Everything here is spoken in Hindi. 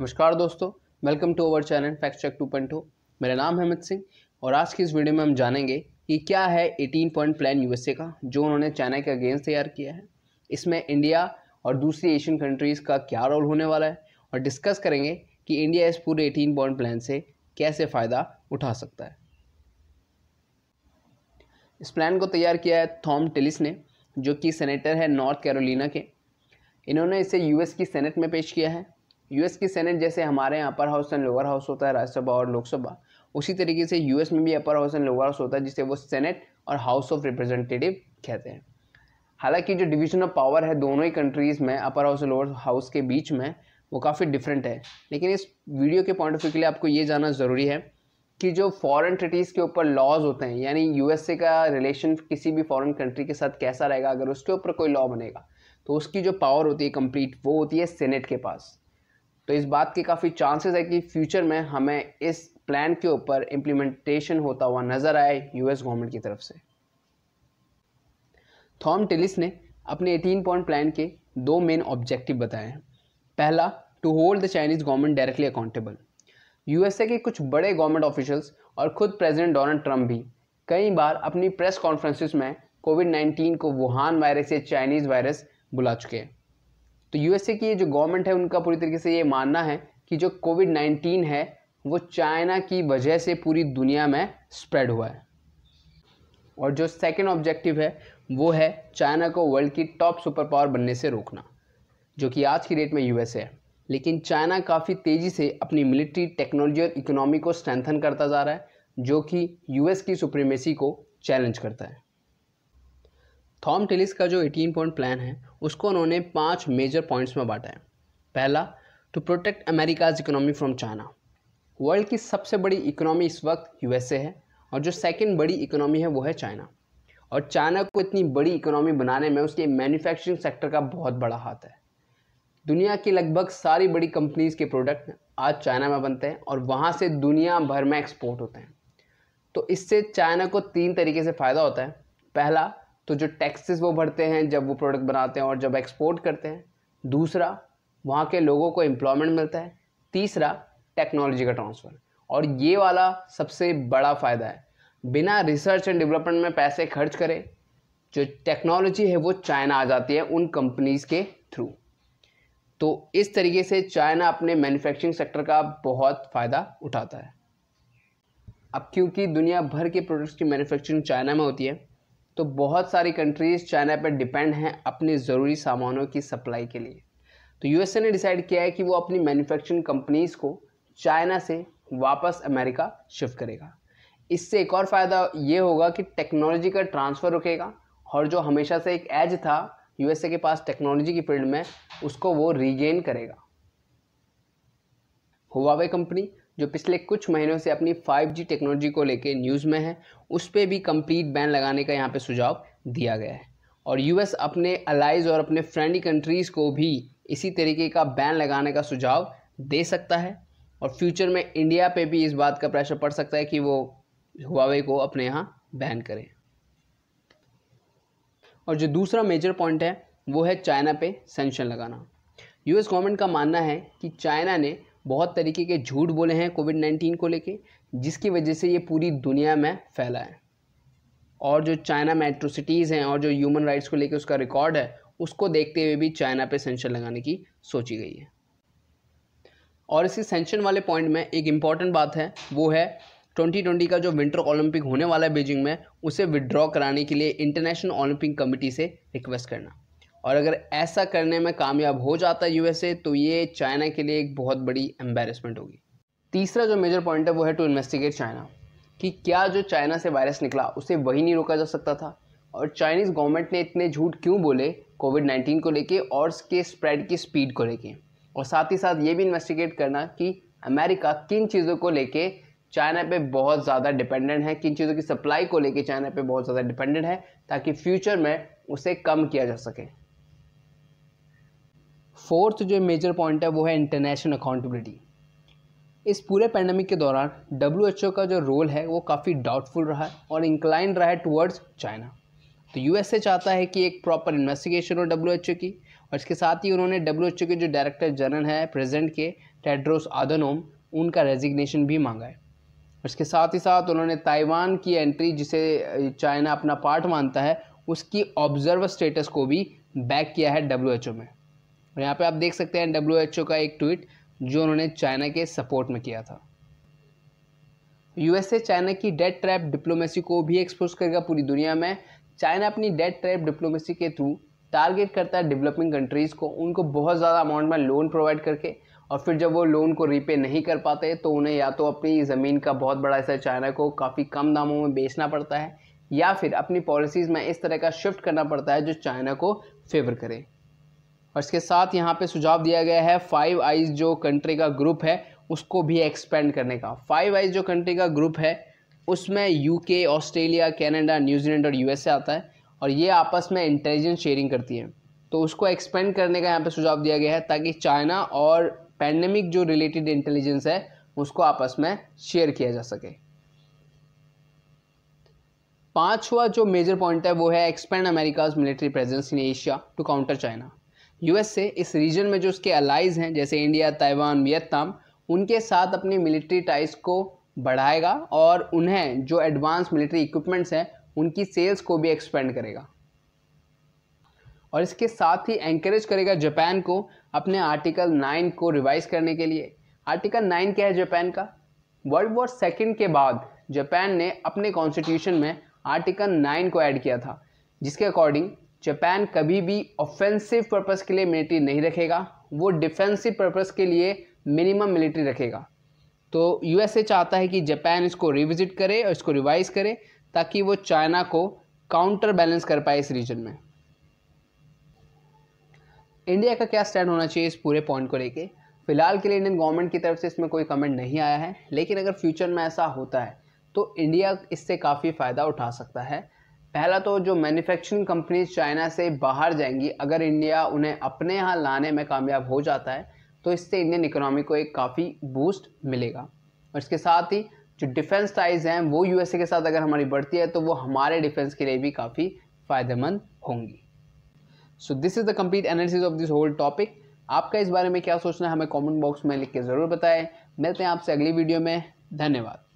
नमस्कार दोस्तों welcome to our channel fact check to point मेरा नाम है अमित सिंह और आज की इस वीडियो में हम जानेंगे कि क्या है 18 पॉइंट प्लान यूएसए का जो उन्होंने चाइना के अगेंस्ट तैयार किया है इसमें इंडिया और दूसरी एशियन कंट्रीज़ का क्या रोल होने वाला है और डिस्कस करेंगे कि इंडिया इस पूरे एटीन पॉइंट प्लान से कैसे फ़ायदा उठा सकता है इस प्लान को तैयार किया है थॉम टेलिस ने जो कि सेनेटर है नॉर्थ कैरोलिना के इन्होंने इसे यूएस की सेनेट में पेश किया है यूएस की सेनेट जैसे हमारे यहाँ upper house and lower house होता है राज्यसभा और लोकसभा उसी तरीके से यूएस में भी upper house and lower house होता है जिसे वो सेनेट और हाउस ऑफ रिप्रेजेंटेटिव कहते हैं हालांकि जो डिवीजन ऑफ पावर है दोनों ही कंट्रीज़ में upper house and lower house के बीच में वो काफ़ी डिफरेंट है लेकिन इस वीडियो के पॉइंट ऑफ व्यू के लिए आपको ये जानना ज़रूरी है कि जो फॉरेन ट्रिटीज़ के ऊपर लॉज होते हैं यानी यूएसए का रिलेशन किसी भी फॉरेन कंट्री के साथ कैसा रहेगा अगर उसके ऊपर कोई लॉ बनेगा तो उसकी जो पावर होती है कंप्लीट वो होती है सेनेट के पास तो इस बात के काफ़ी चांसेस है कि फ्यूचर में हमें इस प्लान के ऊपर इम्प्लीमेंटेशन होता हुआ नज़र आए यूएस गवर्नमेंट की तरफ से थॉम टेलिस ने अपने 18 पॉइंट प्लान के दो मेन ऑब्जेक्टिव बताए हैं पहला to hold the Chinese government directly accountable USA के कुछ बड़े गवर्नमेंट ऑफिशल्स और खुद प्रेजिडेंट डोनाल्ड ट्रंप भी कई बार अपनी प्रेस कॉन्फ्रेंसिस में कोविड 19 को वुहान वायरस या चाइनीज़ वायरस बुला चुके हैं तो यूएसए की जो गवर्नमेंट है उनका पूरी तरीके से ये मानना है कि जो कोविड नाइन्टीन है वो चाइना की वजह से पूरी दुनिया में स्प्रेड हुआ है और जो सेकेंड ऑब्जेक्टिव है वो है चाइना को वर्ल्ड की टॉप सुपर पावर बनने से रोकना जो कि आज की डेट में यूएसए है लेकिन चाइना काफ़ी तेज़ी से अपनी मिलिट्री टेक्नोलॉजी और इकोनॉमी को स्ट्रेंथन करता जा रहा है जो कि यूएस की सुप्रीमेसी को चैलेंज करता है थॉम टेलिस का जो 18 पॉइंट प्लान है उसको उन्होंने पांच मेजर पॉइंट्स में बांटा है पहला to protect America's economy from China world की सबसे बड़ी इकोनॉमी इस वक्त यूएसए है और जो सेकेंड बड़ी इकोनॉमी है वो है चाइना और चाइना को इतनी बड़ी इकोनॉमी बनाने में उसके मैन्युफैक्चरिंग सेक्टर का बहुत बड़ा हाथ है दुनिया की लगभग सारी बड़ी कंपनीज़ के प्रोडक्ट आज चाइना में बनते हैं और वहाँ से दुनिया भर में एक्सपोर्ट होते हैं तो इससे चाइना को तीन तरीके से फ़ायदा होता है पहला तो जो टैक्सेस वो भरते हैं जब वो प्रोडक्ट बनाते हैं और जब एक्सपोर्ट करते हैं दूसरा वहाँ के लोगों को एम्प्लॉयमेंट मिलता है तीसरा टेक्नोलॉजी का ट्रांसफ़र और ये वाला सबसे बड़ा फ़ायदा है बिना रिसर्च एंड डेवलपमेंट में पैसे खर्च करें जो टेक्नोलॉजी है वो चाइना आ जाती है उन कंपनीज़ के थ्रू तो इस तरीके से चाइना अपने मैन्युफैक्चरिंग सेक्टर का बहुत फ़ायदा उठाता है अब क्योंकि दुनिया भर के प्रोडक्ट्स की मैन्युफैक्चरिंग चाइना में होती है तो बहुत सारी कंट्रीज़ चाइना पर डिपेंड हैं अपने ज़रूरी सामानों की सप्लाई के लिए तो यूएसए ने डिसाइड किया है कि वो अपनी मैन्युफैक्चरिंग कंपनीज़ को चाइना से वापस अमेरिका शिफ्ट करेगा इससे एक और फ़ायदा ये होगा कि टेक्नोलॉजी का ट्रांसफ़र रुकेगा और जो हमेशा से एक एज था यूएसए के पास टेक्नोलॉजी की फील्ड में उसको वो रीगेन करेगा हुवावे कंपनी जो पिछले कुछ महीनों से अपनी 5G टेक्नोलॉजी को लेके न्यूज़ में है उस पर भी कंप्लीट बैन लगाने का यहाँ पे सुझाव दिया गया है और यूएस अपने अलाइज और अपने फ्रेंडली कंट्रीज़ को भी इसी तरीके का बैन लगाने का सुझाव दे सकता है और फ्यूचर में इंडिया पे भी इस बात का प्रेशर पड़ सकता है कि वो हुआवे को अपने यहाँ बैन करें और जो दूसरा मेजर पॉइंट है वो है चाइना पे सेंशन लगाना यूएस गवर्नमेंट का मानना है कि चाइना ने बहुत तरीके के झूठ बोले हैं कोविड नाइन्टीन को लेके जिसकी वजह से ये पूरी दुनिया में फैला है और जो चाइना में एट्रोसिटीज़ हैं और जो ह्यूमन राइट्स को लेकर उसका रिकॉर्ड है उसको देखते हुए भी चाइना पे सेंशन लगाने की सोची गई है और इसी सेंशन वाले पॉइंट में एक इम्पॉर्टेंट बात है वो है ट्वेंटी का जो विंटर ओलंपिक होने वाला है बीजिंग में उसे विड्रॉ कराने के लिए इंटरनेशनल ओलंपिक कमेटी से रिक्वेस्ट करना और अगर ऐसा करने में कामयाब हो जाता है यूएसए तो ये चाइना के लिए एक बहुत बड़ी एम्बेरसमेंट होगी तीसरा जो मेजर पॉइंट है वो है टू इन्वेस्टिगेट चाइना कि क्या जो चाइना से वायरस निकला उसे वही नहीं रोका जा सकता था और चाइनीज़ गवर्नमेंट ने इतने झूठ क्यों बोले कोविड नाइन्टीन को लेके और उसके स्प्रेड की स्पीड को लेके और साथ ही साथ ये भी इन्वेस्टिगेट करना कि अमेरिका किन चीज़ों को लेके चाइना पे बहुत ज़्यादा डिपेंडेंट है किन चीज़ों की सप्लाई को लेके चाइना पे बहुत ज़्यादा डिपेंडेंट है ताकि फ्यूचर में उसे कम किया जा सके फोर्थ जो मेजर पॉइंट है वो है इंटरनेशनल अकाउंटेबिलिटी इस पूरे पैंडमिक के दौरान डब्ल्यू का जो रोल है वो काफ़ी डाउटफुल रहा है और इंक्लाइन रहा है टुवर्ड्स चाइना तो ए चाहता है कि एक प्रॉपर इन्वेस्टिगेशन हो डब्ल्यू की और इसके साथ ही उन्होंने डब्ल्यू के जो डायरेक्टर जनरल है प्रेजेंट के टेड्रोस आदनोम उनका रेजिग्नेशन भी मांगा है और इसके साथ ही साथ उन्होंने ताइवान की एंट्री जिसे चाइना अपना पार्ट मानता है उसकी ऑब्जर्वर स्टेटस को भी बैक किया है डब्ल्यू में और यहाँ पे आप देख सकते हैं डब्ल्यू का एक ट्वीट जो उन्होंने चाइना के सपोर्ट में किया था यूएसए चाइना की डेट ट्रैप डिप्लोमेसी को भी एक्सपोज करेगा पूरी दुनिया में चाइना अपनी डेट ट्रैप डिप्लोमेसी के थ्रू टारगेट करता है डेवलपिंग कंट्रीज़ को उनको बहुत ज़्यादा अमाउंट में लोन प्रोवाइड करके और फिर जब वो लोन को रीपे नहीं कर पाते तो उन्हें या तो अपनी ज़मीन का बहुत बड़ा हिस्सा चाइना को काफ़ी कम दामों में बेचना पड़ता है या फिर अपनी पॉलिसीज़ में इस तरह का शिफ्ट करना पड़ता है जो चाइना को फेवर करे और इसके साथ यहाँ पे सुझाव दिया गया है फाइव आइज जो कंट्री का ग्रुप है उसको भी एक्सपेंड करने का फाइव आइज जो कंट्री का ग्रुप है उसमें यूके ऑस्ट्रेलिया कनाडा न्यूजीलैंड और यूएसए आता है और ये आपस में इंटेलिजेंस शेयरिंग करती है तो उसको एक्सपेंड करने का यहाँ पे सुझाव दिया गया है ताकि चाइना और पैंडमिक जो रिलेटेड इंटेलिजेंस है उसको आपस में शेयर किया जा सके पांचवा जो मेजर पॉइंट है वो है expand America's military presence in Asia to counter China USA इस रीजन में जो उसके अलाइज हैं जैसे इंडिया ताइवान वियतनाम उनके साथ अपनी मिलिट्री टाइज को बढ़ाएगा और उन्हें जो एडवांस मिलिट्री इक्विपमेंट्स हैं उनकी सेल्स को भी एक्सपेंड करेगा और इसके साथ ही एंकरेज करेगा जापान को अपने आर्टिकल नाइन को रिवाइज करने के लिए आर्टिकल नाइन क्या है जापान का वर्ल्ड वॉर सेकेंड के बाद जापान ने अपने कॉन्स्टिट्यूशन में आर्टिकल नाइन को ऐड किया था जिसके अकॉर्डिंग जापान कभी भी ऑफेंसिव पर्पज़ के लिए मिलिट्री नहीं रखेगा वो डिफेंसिव पर्पज़ के लिए मिनिमम मिलिट्री रखेगा तो यूएसए चाहता है कि जापान इसको रिविजिट करे और इसको रिवाइज करे ताकि वो चाइना को काउंटर बैलेंस कर पाए इस रीजन में इंडिया का क्या स्टैंड होना चाहिए इस पूरे पॉइंट को लेके फिलहाल के लिए इंडियन गवर्नमेंट की तरफ से इसमें कोई कमेंट नहीं आया है लेकिन अगर फ्यूचर में ऐसा होता है तो इंडिया इससे काफ़ी फ़ायदा उठा सकता है पहला तो जो मैन्युफैक्चरिंग कंपनीज चाइना से बाहर जाएंगी अगर इंडिया उन्हें अपने यहाँ लाने में कामयाब हो जाता है तो इससे इंडियन इकोनॉमी को एक काफ़ी बूस्ट मिलेगा और इसके साथ ही जो डिफेंस टाइज हैं वो यूएसए के साथ अगर हमारी बढ़ती है तो वो हमारे डिफेंस के लिए भी काफ़ी फ़ायदेमंद होंगी so this is the complete analysis of this whole topic आपका इस बारे में क्या सोचना है हमें कमेंट बॉक्स में लिख के ज़रूर बताएं मिलते हैं आपसे अगली वीडियो में धन्यवाद